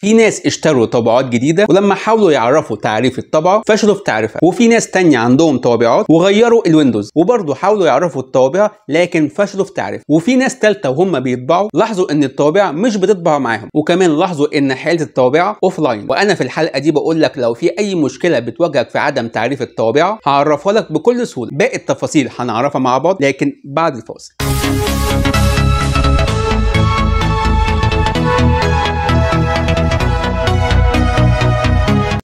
في ناس اشتروا طبعات جديدة ولما حاولوا يعرفوا تعريف الطبعة فشلوا في تعريفها وفي ناس تانية عندهم طابعات وغيروا الويندوز وبرضه حاولوا يعرفوا الطابعة لكن فشلوا في تعريفها وفي ناس تالتة وهم بيطبعوا لاحظوا ان الطابعة مش بتطبع معاهم وكمان لاحظوا ان حالة الطابعة اوف لاين وانا في الحلقة دي بقول لك لو في اي مشكلة بتواجهك في عدم تعريف الطابعة هعرفها لك بكل سهولة باقي التفاصيل هنعرفها مع بعض لكن بعد الفاصل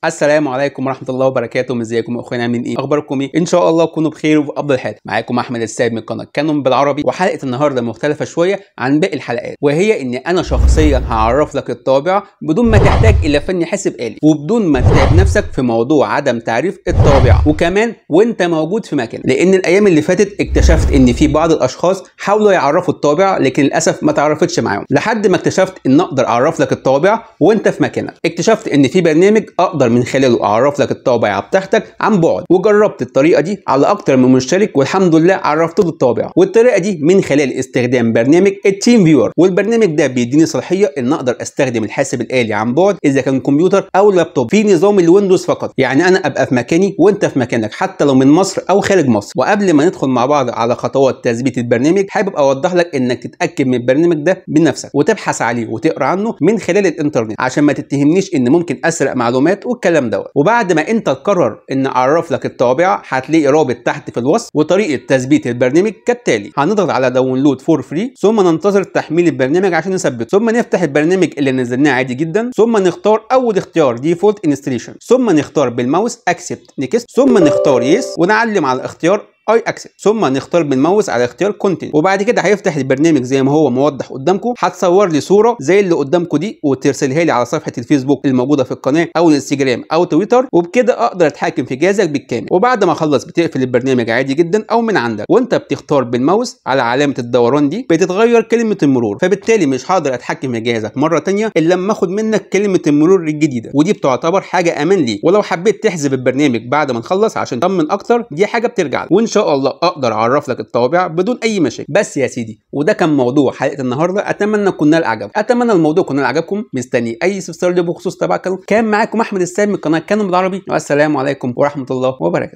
السلام عليكم ورحمه الله وبركاته ازيكم يا اخوانا من ايه اخباركم ايه ان شاء الله تكونوا بخير وفي افضل حال معاكم احمد السيد من قناه كانون بالعربي وحلقه النهارده مختلفه شويه عن باقي الحلقات وهي ان انا شخصيا هعرف لك الطابع بدون ما تحتاج الى فني حاسب آلي وبدون ما تتعب نفسك في موضوع عدم تعريف الطابع وكمان وانت موجود في مكان لان الايام اللي فاتت اكتشفت ان في بعض الاشخاص حاولوا يعرفوا الطابع لكن للاسف ما تعرفتش معاهم لحد ما اكتشفت ان اقدر اعرف لك الطابع وانت في مكانك اكتشفت ان في برنامج اقدر من خلاله اعرف لك الطابع بتاعتك عن بعد وجربت الطريقه دي على اكتر من مشترك والحمد لله عرفت له الطابع والطريقه دي من خلال استخدام برنامج التيم فيور والبرنامج ده بيديني صلاحيه ان اقدر استخدم الحاسب الالي عن بعد اذا كان كمبيوتر او لابتوب في نظام الويندوز فقط يعني انا ابقى في مكاني وانت في مكانك حتى لو من مصر او خارج مصر وقبل ما ندخل مع بعض على خطوات تثبيت البرنامج حابب اوضح لك انك تتاكد من البرنامج ده بنفسك وتبحث عليه وتقرا عنه من خلال الانترنت عشان ما تتهمنيش ان ممكن اسرق معلومات والكلام دوت وبعد ما انت تقرر ان اعرف لك الطابعه هتلاقي رابط تحت في الوصف وطريقه تثبيت البرنامج كالتالي هنضغط على داونلود فور فري ثم ننتظر تحميل البرنامج عشان نثبته ثم نفتح البرنامج اللي نزلناه عادي جدا ثم نختار اول اختيار ديفولت انستليشن ثم نختار بالماوس اكسبت نيكست ثم نختار يس ونعلم على الاختيار اي اكسبت ثم نختار بالماوس على اختيار كونتنت وبعد كده هيفتح البرنامج زي ما هو موضح قدامكم هتصور لي صوره زي اللي قدامكم دي وترسلها لي على صفحه الفيسبوك الموجوده في القناه او الانستجرام او تويتر وبكده اقدر اتحكم في جهازك بالكامل وبعد ما اخلص بتقفل البرنامج عادي جدا او من عندك وانت بتختار بالماوس على علامه الدوران دي بتتغير كلمه المرور فبالتالي مش هقدر اتحكم في جهازك مره ثانيه الا لما اخد منك كلمه المرور الجديده ودي بتعتبر حاجه امان ليك ولو حبيت تحذف البرنامج بعد ما نخلص عشان تطمن اكتر دي حاجه بترجع لك وان شاء الله اقدر اعرف لك الطوابع بدون اي مشاكل بس يا سيدي وده كان موضوع حلقه النهارده اتمنى كنا الاعجاب اتمنى الموضوع كنا لعجبكم مستني اي استفسار بخصوص تبع كان معاكم احمد السامي من قناه كانون بالعربي والسلام عليكم ورحمه الله وبركاته